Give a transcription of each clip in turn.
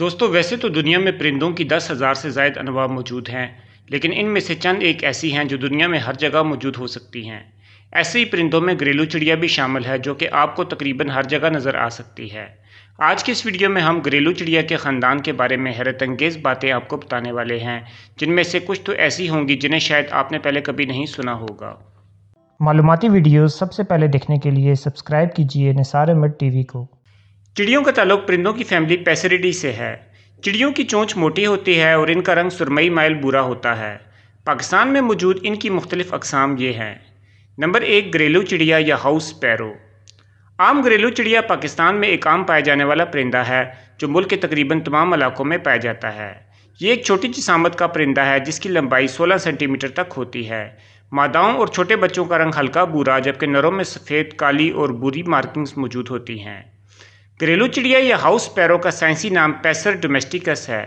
दोस्तों वैसे तो दुनिया में परिंदों की दस हज़ार से जायद अनवा मौजूद हैं लेकिन इनमें से चंद एक ऐसी हैं जो दुनिया में हर जगह मौजूद हो सकती हैं ऐसे ही परिंदों में घरेलू चिड़िया भी शामिल है जो कि आपको तकरीबन हर जगह नज़र आ सकती है आज की इस वीडियो में हम घरेलू चिड़िया के ख़ानदान के बारे में हैरत अंगेज़ बातें आपको बताने वाले हैं जिनमें से कुछ तो ऐसी होंगी जिन्हें शायद आपने पहले कभी नहीं सुना होगा मालूमती वीडियो सबसे पहले देखने के लिए सब्सक्राइब कीजिए निसार टी वी को चिड़ियों का ताल्लुक परिंदों की फैमिली पैसरिडी से है चिड़ियों की चोंच मोटी होती है और इनका रंग सुरमई माइल बुरा होता है पाकिस्तान में मौजूद इनकी मुख्तलिफ अकसाम ये हैं नंबर एक घरेलू चिड़िया या हाउस पैरो आम घरेलू चिड़िया पाकिस्तान में एक आम पाया जाने वाला परिंदा है जो मुल्क के तकरीबन तमाम इलाकों में पाया जाता है ये एक छोटी जिसामत का परिंदा है जिसकी लंबाई 16 सेंटीमीटर तक होती है मादाओं और छोटे बच्चों का रंग हल्का बुरा जबकि नरों में सफ़ेद काली और बुरी मार्किंग्स मौजूद होती हैं घरेलू चिड़िया या हाउस पैरों का साइंसी नाम पैसर डोमेस्टिकस है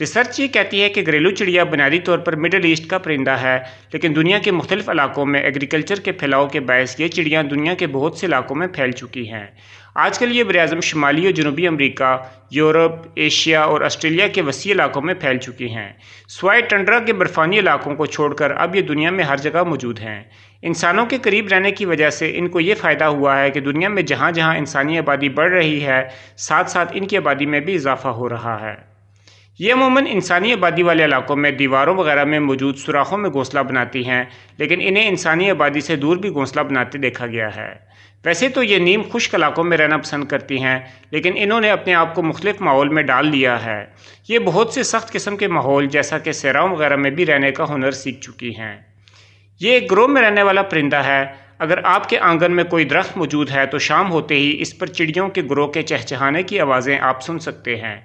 रिसर्च ये कहती है कि घरेलू चिड़िया बुनियादी तौर पर मिडल ईस्ट का परिंदा है लेकिन दुनिया के मुख्तलिफ इलाकों में एग्रीकल्चर के फैलाव के बायस ये चिड़ियाँ दुनिया के बहुत से इलाकों में फैल चुकी हैं आजकल ये बरअज़म शुमाली और जनूबी अमरीका यूरोप एशिया और आस्ट्रेलिया के वसी इलाकों में फैल चुकी हैं स्वाय टंडरा के बर्फ़ानी इलाकों को छोड़कर अब ये दुनिया में हर जगह मौजूद हैं इंसानों के करीब रहने की वजह से इनको ये फ़ायदा हुआ है कि दुनिया में जहाँ जहाँ इंसानी आबादी बढ़ रही है साथ साथ इनकी आबादी में भी इजाफा हो रहा है ये अमूमन इंसानी आबादी वाले इलाकों में दीवारों वगैरह में मौजूद सुराखों में घोंसला बनाती हैं लेकिन इन्हें इंसानी आबादी से दूर भी घोंसला बनाते देखा गया है वैसे तो ये नीम खुश्क इलाकों में रहना पसंद करती हैं लेकिन इन्होंने अपने आप को मुख्तफ माहौल में डाल लिया है ये बहुत से सख्त किस्म के माहौल जैसा कि सैराओं वगैरह में भी रहने का हुनर सीख चुकी हैं ये एक ग्रोह में रहने वाला परिंदा है अगर आपके आंगन में कोई दरख्त मौजूद है तो शाम होते ही इस पर चिड़ियों के ग्रोह के चहचहाने की आवाज़ें आप सुन सकते हैं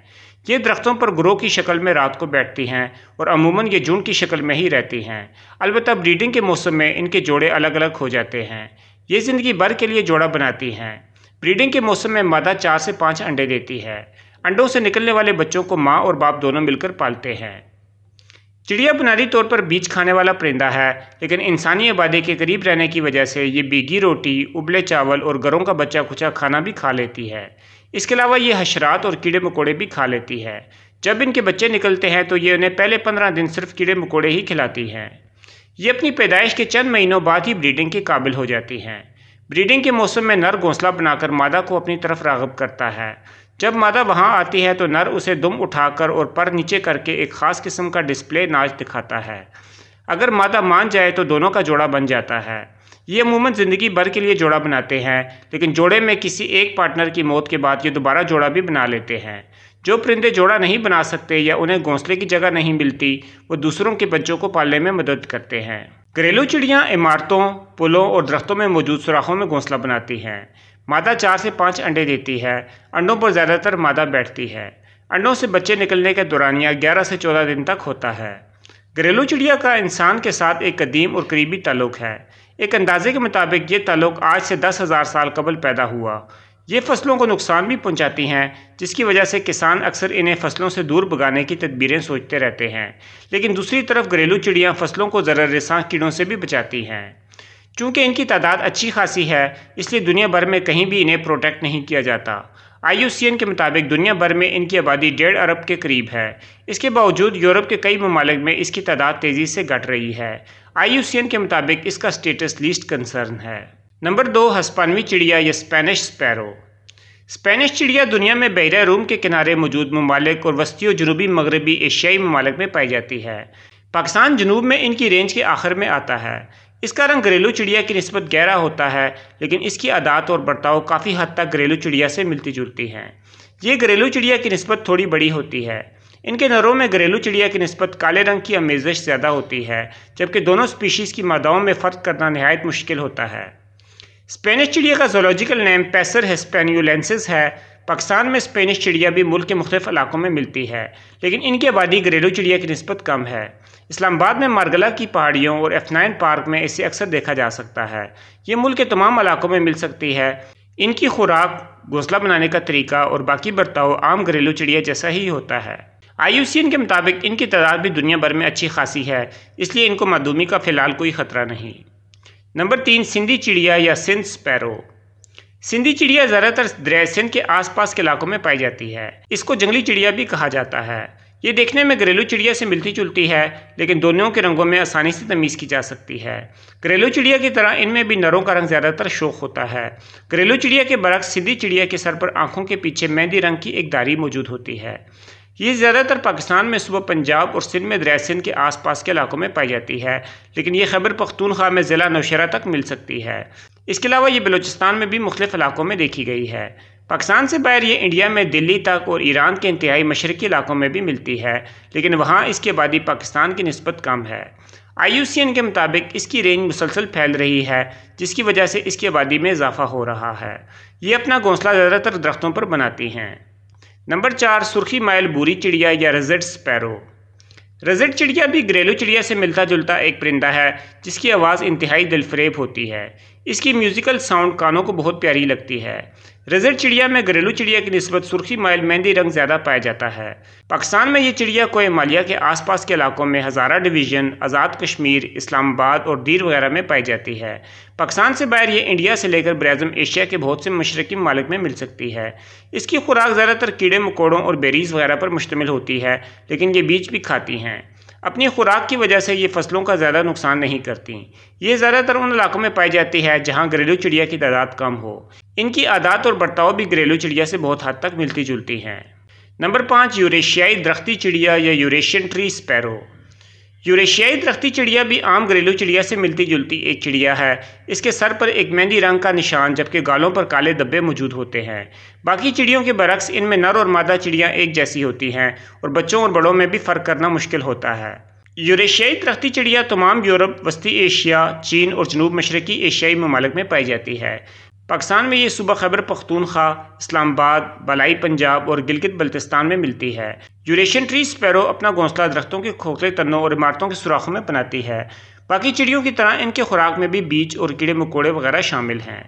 ये दरख्तों पर ग्रोह की शक्ल में रात को बैठती हैं और अमूमन ये जून की शक्ल में ही रहती हैं अलबत्त ब्रीडिंग के मौसम में इनके जोड़े अलग अलग हो जाते हैं ये ज़िंदगी भर के लिए जोड़ा बनाती हैं ब्रीडिंग के मौसम में मादा चार से पाँच अंडे देती है अंडों से निकलने वाले बच्चों को माँ और बाप दोनों मिलकर पालते हैं चिड़िया बुनियादी तौर पर बीज खाने वाला परिंदा है लेकिन इंसानी आबादी के करीब रहने की वजह से ये बीगी रोटी उबले चावल और घरों का बच्चा खुचा खाना भी खा लेती है इसके अलावा ये हशरात और कीड़े मकोड़े भी खा लेती है जब इनके बच्चे निकलते हैं तो ये उन्हें पहले पंद्रह दिन सिर्फ कीड़े मकोड़े ही खिलाती हैं ये अपनी पैदाइश के चंद महीनों बाद ही ब्रीडिंग के काबिल हो जाती हैं ब्रीडिंग के मौसम में नर घोंसला बनाकर मादा को अपनी तरफ रागब करता है जब मादा वहाँ आती है तो नर उसे दुम उठाकर और पर नीचे करके एक ख़ास किस्म का डिस्प्ले नाच दिखाता है अगर मादा मान जाए तो दोनों का जोड़ा बन जाता है ये अमूमन ज़िंदगी भर के लिए जोड़ा बनाते हैं लेकिन जोड़े में किसी एक पार्टनर की मौत के बाद ये दोबारा जोड़ा भी बना लेते हैं जो परिंदे जोड़ा नहीं बना सकते या उन्हें घोंसले की जगह नहीं मिलती वो दूसरों के बच्चों को पालने में मदद करते हैं घरेलू चिड़ियाँ इमारतों पुलों और दरख्तों में मौजूद सुराखों में घोंसला बनाती हैं मादा चार से पाँच अंडे देती है अंडों पर ज़्यादातर मादा बैठती है अंडों से बच्चे निकलने का दौरानिया ग्यारह से चौदह दिन तक होता है घरेलू चिड़िया का इंसान के साथ एक कदीम और करीबी ताल्लुक है एक अंदाजे के मुताबिक ये ताल्लुक आज से दस हज़ार साल कबल पैदा हुआ ये फसलों को नुकसान भी पहुंचाती हैं जिसकी वजह से किसान अक्सर इन्हें फसलों से दूर भगाने की तदबीरें सोचते रहते हैं लेकिन दूसरी तरफ घरेलू चिड़ियाँ फसलों को रसा कीड़ों से भी बचाती हैं चूँकि इनकी तादाद अच्छी खासी है इसलिए दुनिया भर में कहीं भी इन्हें प्रोटेक्ट नहीं किया जाता आई के मुताबिक दुनिया भर में इनकी आबादी डेढ़ अरब के करीब है इसके बावजूद यूरोप के कई ममालिक में इसकी तादाद तेज़ी से घट रही है आई के मुताबिक इसका स्टेटस लीस्ट कंसर्न है नंबर दो हस्पानवी चिड़िया या स्पेनिश स्पैरो स्पेनिश चिड़िया दुनिया में बहरा रूम के किनारे मौजूद ममालिक और वस्ती और जनूबी मगरबी एशियाई ममालिक में पाई जाती है पाकिस्तान जनूब में इनकी रेंज के आखिर में आता है इसका रंग घरेलू चिड़िया की नस्बत गहरा होता है लेकिन इसकी आदात और बर्ताव काफ़ी हद तक घरेलू चिड़िया से मिलती जुलती हैं ये घरेलू चिड़िया की नस्बत थोड़ी बड़ी होती है इनके नरों में घरेलू चिड़िया की नस्बत काले रंग की आमेजश ज़्यादा होती है जबकि दोनों स्पीशीज़ की मादाओं में फ़र्क करना नहायत मुश्किल होता है स्पेनिश चिड़िया का जोलॉजिकल नेम पैसर हेस्पेन्यूलेंसिस है पाकिस्तान में स्पेनिश चिड़िया भी मुल्क के मुख्तफ इलाकों में मिलती है लेकिन इनकी आबादी घरेलू चिड़िया की नस्बत कम है इस्लामाबाद में मारगला की पहाड़ियों और एफनाइन पार्क में इसे अक्सर देखा जा सकता है ये मुल्क के तमाम इलाकों में मिल सकती है इनकी खुराक घोंसला बनाने का तरीका और बाकी बर्ताव आम घरेलू चिड़िया जैसा ही होता है आई के मुताबिक इनकी तादाद भी दुनिया भर में अच्छी खासी है इसलिए इनको मधुमी का फ़िलहाल कोई ख़तरा नहीं नंबर तीन सिंधी चिड़िया या सिंध स्पैरो सिंधी चिड़िया ज़्यादातर द्रैसिन के आसपास के इलाकों में पाई जाती है इसको जंगली चिड़िया भी कहा जाता है ये देखने में घरेलू चिड़िया से मिलती जुलती है लेकिन दोनों के रंगों में आसानी से तमीज़ की जा सकती है घरेलू चिड़िया की तरह इनमें भी नरों का रंग ज़्यादातर शोक होता है घरेलू चिड़िया के बरक्स सिंधी चिड़िया के सर पर आंखों के पीछे मेहंदी रंग की एक दारी मौजूद होती है ये ज़्यादातर पाकिस्तान में सुबह पंजाब और सिंध में सिंध के आसपास के इलाकों में पाई जाती है लेकिन ये खबर पख्तूनख्वा में ज़िला नौशहरा तक मिल सकती है इसके अलावा ये बलोचिस्तान में भी मुख्तफ इलाकों में देखी गई है पाकिस्तान से बाहर ये इंडिया में दिल्ली तक और ईरान के इंतहाई मशरकी इलाकों में भी मिलती है लेकिन वहाँ इसकी आबादी पाकिस्तान की नस्बत कम है आई के मुताबिक इसकी रेंज मुसलसल फैल रही है जिसकी वजह से इसकी आबादी में इजाफा हो रहा है ये अपना घोंसला ज़्यादातर दरख्तों पर बनाती हैं नंबर चार सुर्खी माइल बूरी चिड़िया या रजट स्पैरो रजट चिड़िया भी घरेलू चिड़िया से मिलता जुलता एक परिंदा है जिसकी आवाज़ इंतहाई दिलफरेब होती है इसकी म्यूज़िकल साउंड कानों को बहुत प्यारी लगती है रेजर चिड़िया में घरेलू चिड़िया की नस्बत सुर्खी माइल मेहंदी रंग ज़्यादा पाया जाता है पाकिस्तान में ये चिड़िया को मालिया के आसपास के इलाकों में हज़ारा डिवीज़न आज़ाद कश्मीर इस्लामाबाद और दीर वगैरह में पाई जाती है पाकिस्तान से बाहर ये इंडिया से लेकर ब्राज़म एशिया के बहुत से मशरकी मालिक में मिल सकती है इसकी खुराक ज़्यादातर कीड़े मकोड़ों और बेरीज़ वगैरह पर मुश्तमिल होती है लेकिन ये बीज भी खाती हैं अपनी खुराक की वजह से ये फसलों का ज़्यादा नुकसान नहीं करती ये ज़्यादातर उन इलाकों में पाई जाती है जहाँ घरेलू चिड़िया की तादाद कम हो इनकी आदात और बर्ताव भी घरेलू चिड़िया से बहुत हद तक मिलती जुलती हैं नंबर पाँच यूरेशियाई दरख्ती चिड़िया या यूरेशियन ट्री स्पैरो यूरेशियाई दरख्ती चिड़िया भी आम घरेलू चिड़िया से मिलती जुलती एक चिड़िया है इसके सर पर एक मेहंदी रंग का निशान जबकि गालों पर काले धब्बे मौजूद होते हैं बाकी चिड़ियों के बरक्स इनमें नर और मादा चिड़ियाँ एक जैसी होती हैं और बच्चों और बड़ों में भी फ़र्क करना मुश्किल होता है यूरेशियाई दरख्ती चिड़िया तमाम यूरोप वस्ती एशिया चीन और जनूब मशरक़ी एशियाई ममालक में पाई जाती है पाकिस्तान में ये सुबह खबर पख्तूनखा इस्लामाबाद बलाई पंजाब और गिलगित बल्तिस्तान में मिलती है यूरेशियन ट्री स्पैरो अपना घोंसला दरख्तों के खोखले तनों और इमारतों के सुराखों में बनाती है बाकी चिड़ियों की तरह इनके खुराक में भी बीज और कीड़े मकोड़े वगैरह शामिल हैं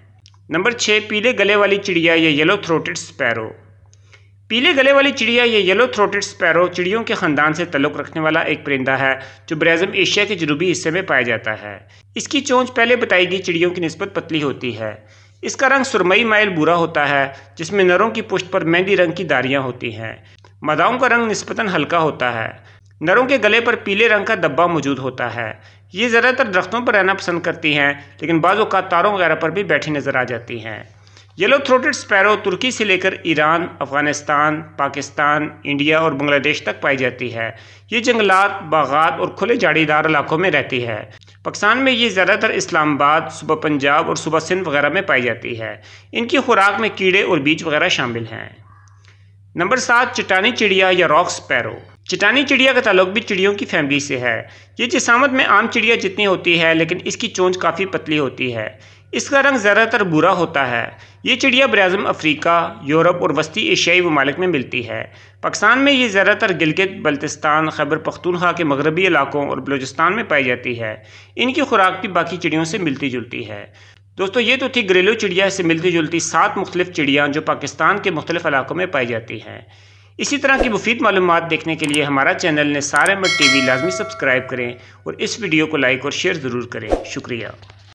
नंबर छः पीले गले वाली चिड़िया या येलो थ्रोटेड स्पैरो पीले गले वाली चिड़िया या येलो थ्रोटेड स्पैरो चिड़ियों के ख़ानदान से तल्लुक़ रखने वाला एक परिंदा है जो ब्राज़म एशिया के जनूबी हिस्से में पाया जाता है इसकी चोंच पहले बताई गई चिड़ियों की नस्बत पतली होती है इसका रंग सुरमई माइल बुरा होता है जिसमें नरों की पुष्ट पर मेहंदी रंग की दारियां होती हैं मदाओं का रंग निस्बतन हल्का होता है नरों के गले पर पीले रंग का डब्बा मौजूद होता है ये ज़्यादातर दरख्तों पर रहना पसंद करती हैं लेकिन बाज़ तारों वगैरह पर भी बैठी नज़र आ जाती हैं येलो थ्रोटेड स्पैरो तुर्की से लेकर ईरान अफगानिस्तान पाकिस्तान इंडिया और बांग्लादेश तक पाई जाती है ये जंगलात बागात और खुले जाड़ीदार इलाकों में रहती है पाकिस्तान में ये ज़्यादातर इस्लामाबाद सुबह पंजाब और सुबह सिंध वगैरह में पाई जाती है इनकी खुराक में कीड़े और बीज वगैरह शामिल हैं नंबर सात चटानी चिड़िया या रॉक स्पैरो चटानी चिड़िया का ताल्लुक भी चिड़ियों की फैमिली से है ये जिसामत में आम चिड़िया जितनी होती है लेकिन इसकी चोंच काफ़ी पतली होती है इसका रंग ज़्यादातर बुरा होता है ये चिड़िया ब्राज़ील अफ्रीका यूरोप और वस्ती एशियाई ममालिक में मिलती है पाकिस्तान में ये ज़्यादातर गिलगित बल्तिस्तान खैबर पख्तूनखा के मगरबी इलाकों और बलोचिस्तान में पाई जाती है इनकी खुराक भी बाकी चिड़ियों से मिलती जुलती है दोस्तों ये तो थी घरेलू चिड़िया से मिलती जुलती सात मुख्तफ चिड़ियाँ जो पाकिस्तान के मुख्तलिफ इलाकों में पाई जाती हैं इसी तरह की मुफीद मालूम देखने के लिए हमारा चैनल ने सारे मत टी वी लाजमी सब्सक्राइब करें और इस वीडियो को लाइक और शेयर ज़रूर करें शुक्रिया